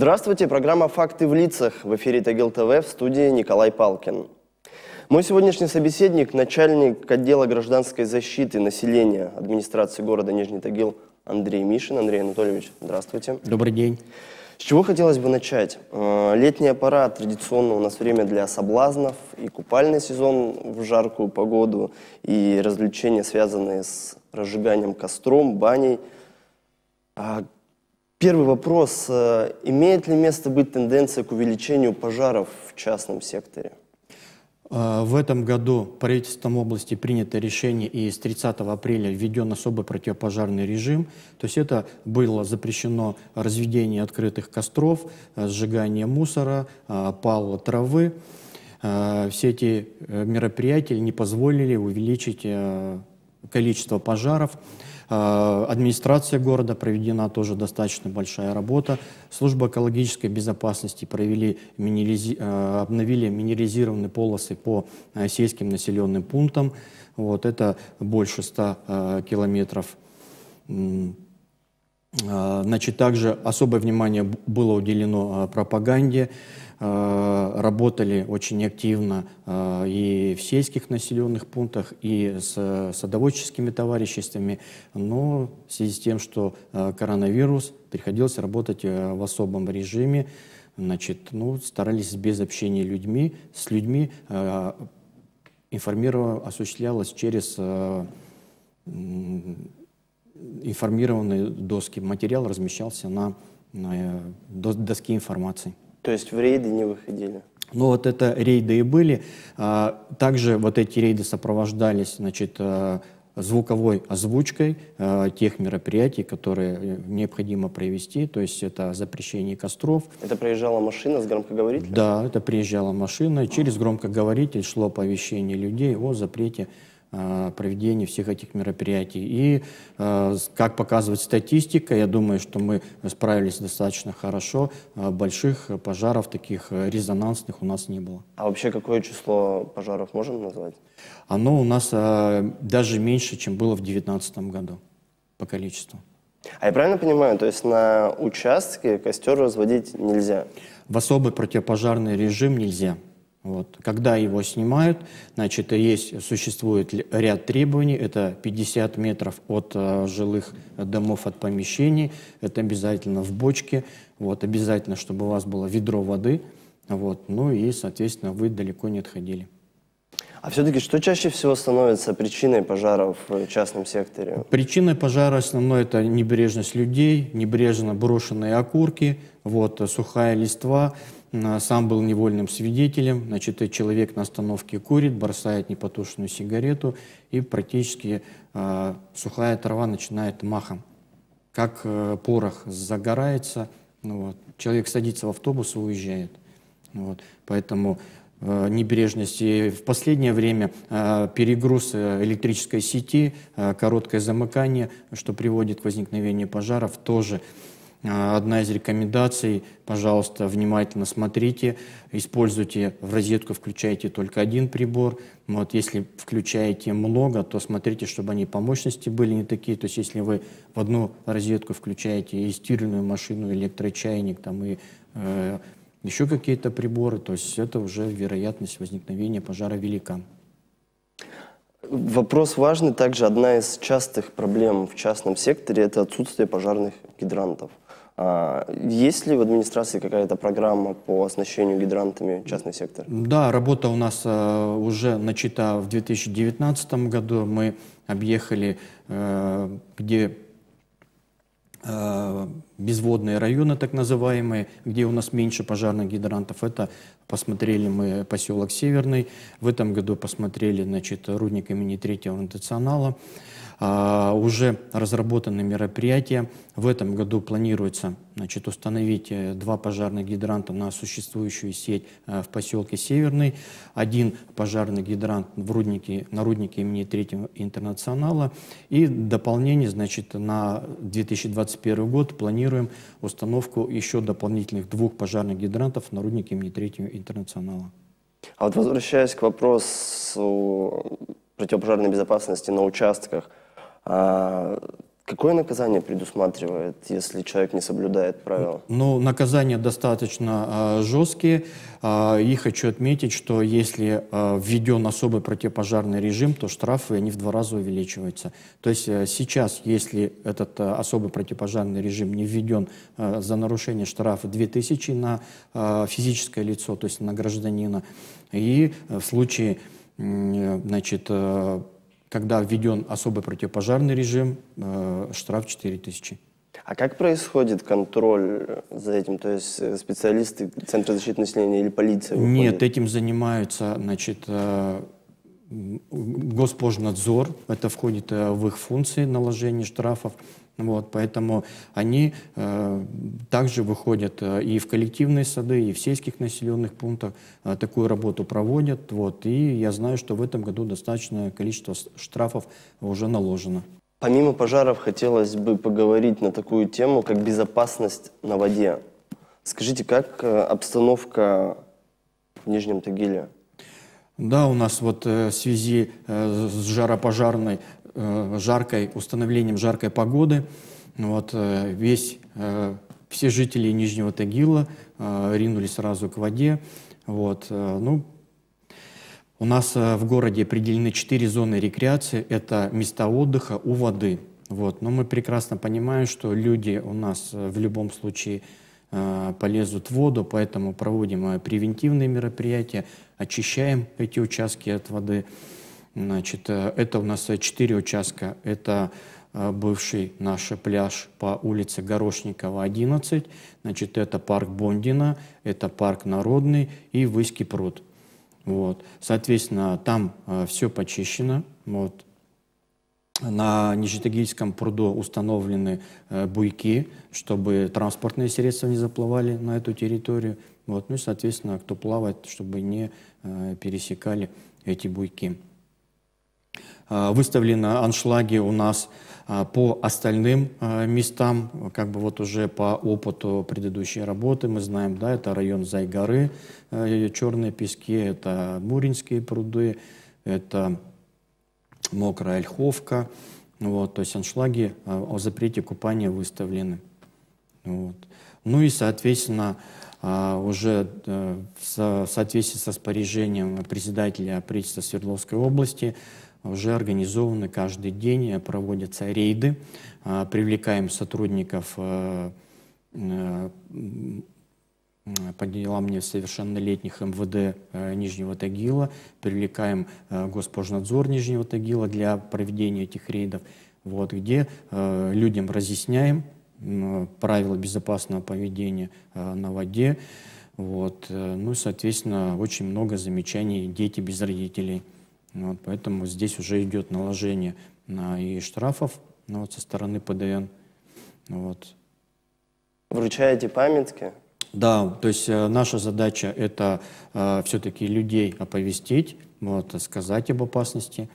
Здравствуйте, программа «Факты в лицах». В эфире Тагил ТВ, в студии Николай Палкин. Мой сегодняшний собеседник – начальник отдела гражданской защиты населения администрации города Нижний Тагил Андрей Мишин. Андрей Анатольевич, здравствуйте. Добрый день. С чего хотелось бы начать? Э, Летняя пора традиционно у нас время для соблазнов, и купальный сезон в жаркую погоду, и развлечения, связанные с разжиганием костром, баней. А Первый вопрос. Э, имеет ли место быть тенденция к увеличению пожаров в частном секторе? Э, в этом году правительством области принято решение и с 30 апреля введен особый противопожарный режим. То есть это было запрещено разведение открытых костров, э, сжигание мусора, пала травы. Все эти мероприятия не позволили увеличить количество пожаров. Э, администрация города проведена тоже достаточно большая работа. Служба экологической безопасности провели, минерализи, э, обновили минерализированные полосы по э, сельским населенным пунктам. Вот, это больше 100 километров. А, значит, также особое внимание было уделено а, пропаганде, а, работали очень активно и в сельских населенных пунктах, и с садоводческими товариществами, но в связи с тем, что коронавирус, приходилось работать в особом режиме, значит, ну, старались без общения людьми, с людьми, информирование осуществлялось через информированные доски. Материал размещался на, на э, доске информации. То есть в рейды не выходили? Ну вот это рейды и были. А, также вот эти рейды сопровождались значит, э, звуковой озвучкой э, тех мероприятий, которые необходимо провести, то есть это запрещение костров. Это приезжала машина с громкоговорителем? Да, это приезжала машина, через громкоговоритель шло оповещение людей о запрете Э, проведения всех этих мероприятий. И, э, как показывает статистика, я думаю, что мы справились достаточно хорошо. Э, больших пожаров таких резонансных у нас не было. А вообще какое число пожаров можем назвать? Оно у нас даже меньше, чем было в 2019 году по количеству. А я правильно понимаю, то есть на участке костер разводить нельзя? В особый противопожарный режим нельзя. Вот. Когда его снимают, значит, есть, существует ряд требований. Это 50 метров от э, жилых домов, от помещений. Это обязательно в бочке. Вот. Обязательно, чтобы у вас было ведро воды. Вот. Ну и, соответственно, вы далеко не отходили. А все-таки что чаще всего становится причиной пожаров в частном секторе? Причиной пожара основной это небрежность людей, небрежно брошенные окурки, вот, сухая листва – Э, сам был невольным свидетелем. Значит, человек на остановке курит, бросает непотушенную сигарету, и практически э, сухая трава начинает махом. Как э, порох загорается, ну, вот. человек садится в автобус и уезжает. Ну вот. Поэтому э, небрежность. И в последнее время э, перегруз э, электрической сети, э, короткое замыкание, что приводит к возникновению пожаров, тоже Э, одна из рекомендаций, пожалуйста, внимательно смотрите, используйте в розетку, включайте только один прибор. Вот, если включаете много, то смотрите, чтобы они по мощности были не такие. То есть если вы в одну розетку включаете и стиральную машину, электрочайник там, и э, еще какие-то приборы, то есть это уже вероятность возникновения пожара велика. Вопрос важный. Также одна из частых проблем в частном секторе – это отсутствие пожарных гидрантов. А, есть ли в администрации какая-то программа по оснащению гидрантами частный сектор? Да, работа у нас э, уже начата в 2019 году. Мы объехали, э, где э, безводные районы, так называемые, где у нас меньше пожарных гидрантов. Это посмотрели мы поселок Северный. В этом году посмотрели, значит, рудник имени Третьего Национала. А, уже разработаны мероприятия. В этом году планируется значит, установить э, два пожарных гидранта на существующую сеть э, в поселке Северный, один пожарный гидрант в руднике, на руднике имени Третьего интернационала и дополнение значит, на 2021 год планируем установку еще дополнительных двух пожарных гидрантов на руднике имени Третьего интернационала. А вот возвращаясь к вопросу противопожарной безопасности на участках – а какое наказание предусматривает, если человек не соблюдает правила? Ну, наказания достаточно э, жесткие. Э, и хочу отметить, что если э, введен особый противопожарный режим, то штрафы, они в два раза увеличиваются. То есть э, сейчас, если этот э, особый противопожарный режим не введен э, за нарушение штрафа 2000 на э, физическое лицо, то есть на гражданина, и э, в случае, э, значит, э, когда введен особый противопожарный режим, э, штраф 4000. А как происходит контроль за этим? То есть э, специалисты Центра защиты населения или полиция? Выходит? Нет, этим занимаются, значит, э, Госпожнадзор, это входит в их функции наложение штрафов. Вот, поэтому они э, также выходят э, и в коллективные сады, и в сельских населенных пунктах э, такую работу проводят. Вот, и я знаю, что в этом году достаточное количество штрафов уже наложено. Помимо пожаров хотелось бы поговорить на такую тему, как безопасность на воде. Скажите, как э, обстановка в Нижнем Тагиле? Да, у нас вот э, в связи с жаропожарной Э, жаркой, установлением жаркой погоды вот, э, весь, э, все жители Нижнего Тагила ринулись сразу к воде. Вот, ну, у нас в городе определены четыре зоны рекреации. Это места отдыха у воды. Вот. Но мы прекрасно понимаем, что люди у нас в любом случае полезут в воду, поэтому проводим превентивные мероприятия, очищаем эти участки от воды. Значит, э, это у нас э, четыре участка. Это э, бывший наш пляж по улице Горошникова, 11. Значит, это парк Бондина, это парк Народный и Выский пруд. Вот. Соответственно, там все почищено. Вот. На Нижнетагильском пруду установлены буйки, чтобы транспортные средства не заплывали на эту территорию. Вот. Ну и, соответственно, кто плавает, чтобы не пересекали эти буйки. А, выставлены аншлаги у нас а, по остальным а, местам, как бы вот уже по опыту предыдущей работы, мы знаем, да, это район Зайгоры, э, Черные пески, это Муринские пруды, это Мокрая Ольховка, вот, то есть аншлаги о запрете купания выставлены. Вот. Ну и, соответственно, уже э, в соответствии со споряжением председателя правительства Свердловской области уже организованы каждый день, э, проводятся рейды, а, привлекаем сотрудников э, э, по делам несовершеннолетних МВД Нижнего Тагила, привлекаем Госпожнадзор Нижнего Тагила для проведения этих рейдов, вот, где людям разъясняем правила безопасного поведения на воде, вот, ну и, соответственно, очень много замечаний «дети без родителей». Ну, вот, поэтому здесь уже идет наложение на и штрафов ну, вот, со стороны ПДН. Ну, вот. Вручаете памятки? Да, то есть э, наша задача это э, все-таки людей оповестить, вот, сказать об опасности,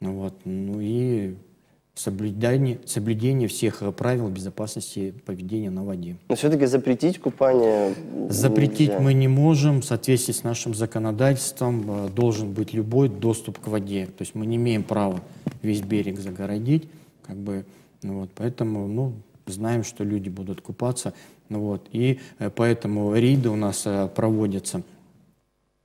ну, вот, ну и соблюдение, соблюдение всех правил безопасности поведения на воде. Но все-таки запретить купание Запретить нельзя. мы не можем. В соответствии с нашим законодательством э, должен быть любой доступ к воде. То есть мы не имеем права весь берег загородить. Как бы, ну вот, поэтому ну, знаем, что люди будут купаться. Ну вот, и э, поэтому рейды у нас э, проводятся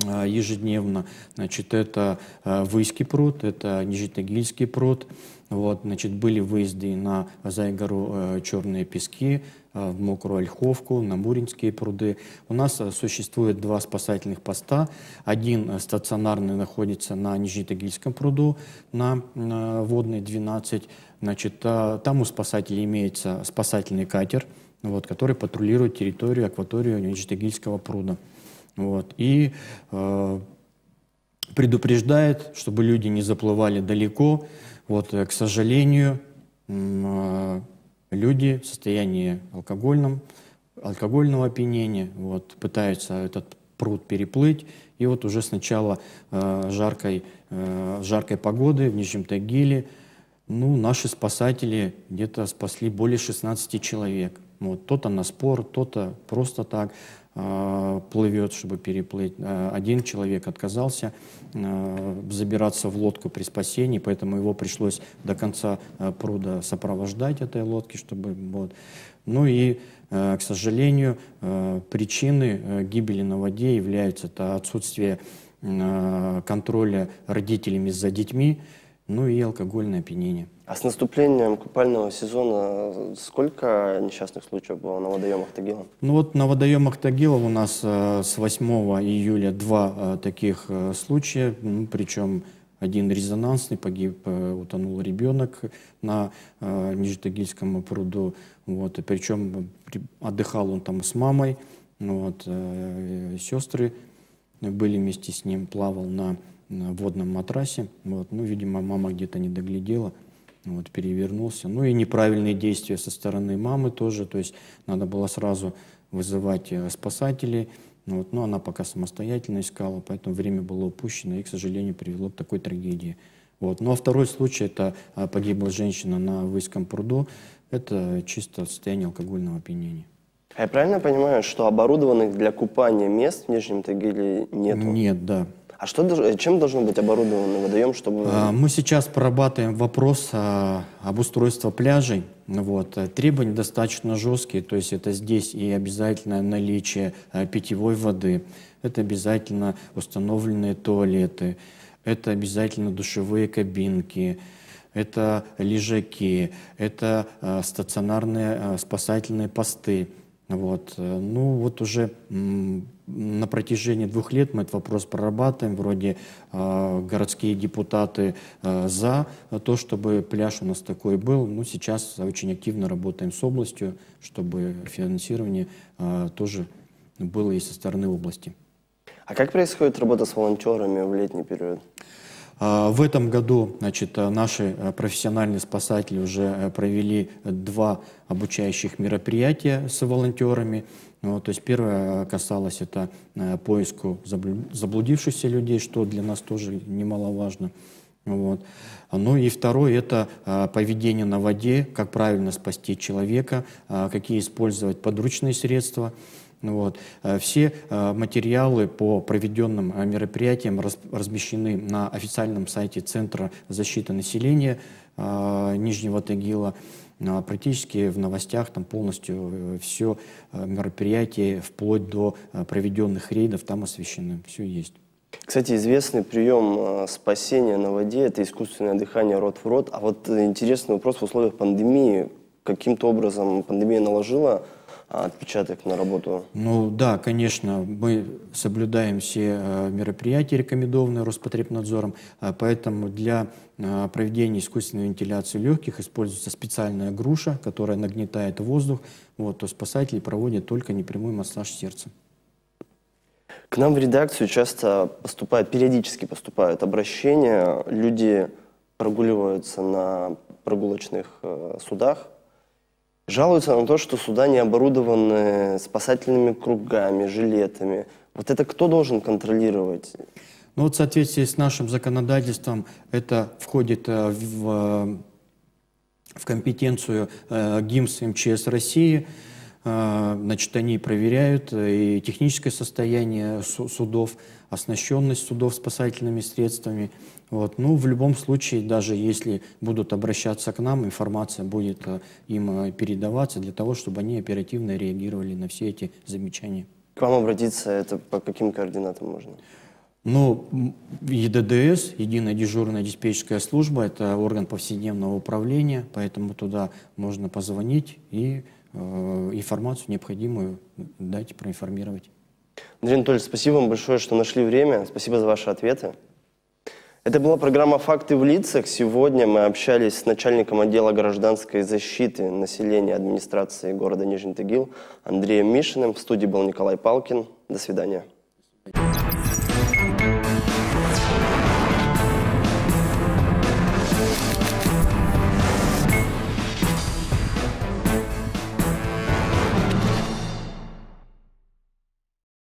ежедневно. Значит, это Выйский пруд, это Нижнетагильский пруд, вот, значит, были выезды на Зайгору э, Черные пески, э, в Мокрую Ольховку, на Муринские пруды. У нас э, существует два спасательных поста. Один стационарный находится на Нижнетагильском пруду, на Водной 12. Значит, там у спасателей имеется спасательный катер, вот, который патрулирует территорию, акваторию Нижнетагильского пруда. Вот, и э, предупреждает, чтобы люди не заплывали далеко, вот, э, к сожалению, э, люди в состоянии алкогольном, алкогольного опьянения вот, пытаются этот пруд переплыть. И вот уже с начала э, жаркой, э, жаркой погоды в Нижнем Тагиле ну, наши спасатели где-то спасли более 16 человек. Вот, то-то на спор, то-то просто так. А, плывет, чтобы переплыть. А, один человек отказался а, забираться в лодку при спасении, поэтому его пришлось до конца пруда сопровождать этой лодки, чтобы... Вот. Ну и, к сожалению, причины гибели на воде являются это отсутствие контроля родителями за детьми, ну и алкогольное опьянение. А с наступлением купального сезона сколько несчастных случаев было на водоемах Тагила? Ну вот на водоемах Тагила у нас э, с 8 июля два э, таких э, случая, ну, причем один резонансный, погиб, э, утонул ребенок на э, Нижнетагильском пруду. Вот, и причем э, при, отдыхал он там с мамой, ну вот, э, сестры были вместе с ним, плавал на на водном матрасе. Вот. Ну, видимо, мама где-то не доглядела, вот, перевернулся. Ну и неправильные действия со стороны мамы тоже, то есть надо было сразу вызывать э, спасателей, ну, вот, но ну, она пока самостоятельно искала, поэтому время было упущено и, к сожалению, привело к такой трагедии. Вот. Ну а второй случай, это э, погибла женщина на Выйском пруду, это чисто состояние алкогольного опьянения. А я правильно понимаю, что оборудованных для купания мест в Нижнем Тагиле нету? Нет, да. А что, э, чем должно быть оборудован водоем, чтобы... А, мы сейчас прорабатываем вопрос а, об устройстве пляжей. Вот. Э, требования достаточно жесткие, то есть это здесь и обязательное наличие э, питьевой воды, это обязательно установленные туалеты, это обязательно душевые кабинки, это лежаки, это стационарные спасательные посты. Вот. Ну вот уже на протяжении двух лет мы этот вопрос прорабатываем. Вроде э, городские депутаты э, за то, чтобы пляж у нас такой был. Но ну, сейчас очень активно работаем с областью, чтобы финансирование э, тоже было и со стороны области. А как происходит работа с волонтерами в летний период? А, в этом году значит, э, наши э, профессиональные спасатели уже э, провели два обучающих мероприятия с волонтерами. Вот, ну, то есть первое касалось это поиску заблудившихся людей, что для нас тоже немаловажно. Вот. Ну и второй – это а, поведение на воде, как правильно спасти человека, а, какие использовать подручные средства. Вот. А, все материалы по проведенным мероприятиям размещены на официальном сайте Центра защиты населения Нижнего Тагила. Ну, практически в новостях там полностью э, все мероприятия, вплоть до проведенных рейдов, там освещены. Все есть. Кстати, известный прием э, спасения на воде – это искусственное дыхание рот в рот. А вот интересный вопрос в условиях пандемии. Каким-то образом пандемия наложила э, отпечаток на работу? Ну да, конечно, мы соблюдаем все э, мероприятия, рекомендованные Роспотребнадзором, поэтому для проведения искусственной вентиляции легких используется специальная груша, которая нагнетает воздух, вот, то спасатели проводят только непрямой массаж сердца. К нам в редакцию часто поступают, периодически поступают обращения, люди прогуливаются на прогулочных э, судах, жалуются на то, что суда не оборудованы спасательными кругами, жилетами. Вот это кто должен контролировать? Ну вот в соответствии с нашим законодательством это входит э, в, в э, компетенцию ГИМС МЧС России – а, значит, они проверяют э, и техническое состояние судов, оснащенность судов спасательными средствами. Вот. Ну, в любом случае, даже если будут обращаться к нам, информация будет э, им э, передаваться для того, чтобы они оперативно реагировали на все эти замечания. К вам обратиться, это по каким координатам можно? Ну, ЕДДС, Единая дежурная диспетчерская служба, это орган повседневного управления, поэтому туда можно позвонить и Э, информацию необходимую дать, проинформировать. Андрей Анатольевич, спасибо вам большое, что нашли время. Спасибо за ваши ответы. Это была программа «Факты в лицах». Сегодня мы общались с начальником отдела гражданской защиты населения администрации города Нижний Тагил Андреем Мишиным. В студии был Николай Палкин. До свидания.